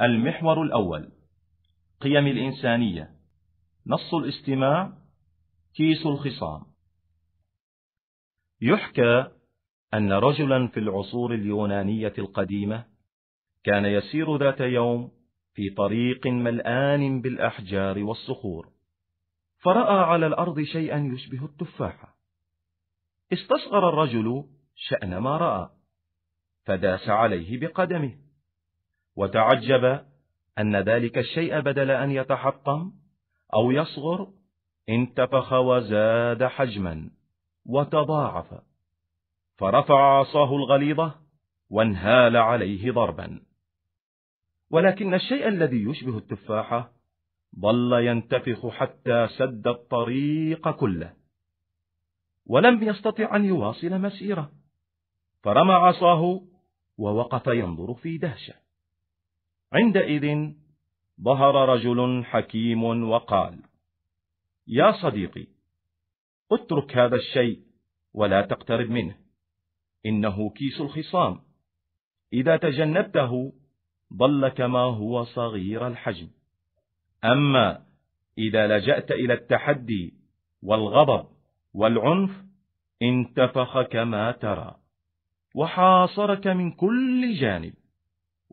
المحور الأول قيم الإنسانية نص الاستماع كيس الخصام يحكى أن رجلا في العصور اليونانية القديمة كان يسير ذات يوم في طريق ملآن بالأحجار والصخور فرأى على الأرض شيئا يشبه التفاحة استصغر الرجل شأن ما رأى فداس عليه بقدمه وتعجب أن ذلك الشيء بدل أن يتحطم أو يصغر انتفخ وزاد حجما وتضاعف فرفع عصاه الغليظة وانهال عليه ضربا ولكن الشيء الذي يشبه التفاحة ظل ينتفخ حتى سد الطريق كله ولم يستطع أن يواصل مسيره فرمى عصاه ووقف ينظر في دهشة عندئذ ظهر رجل حكيم وقال يا صديقي اترك هذا الشيء ولا تقترب منه إنه كيس الخصام إذا تجنبته ضل كما هو صغير الحجم أما إذا لجأت إلى التحدي والغضب والعنف انتفخ كما ترى وحاصرك من كل جانب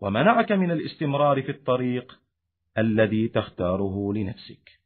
ومنعك من الاستمرار في الطريق الذي تختاره لنفسك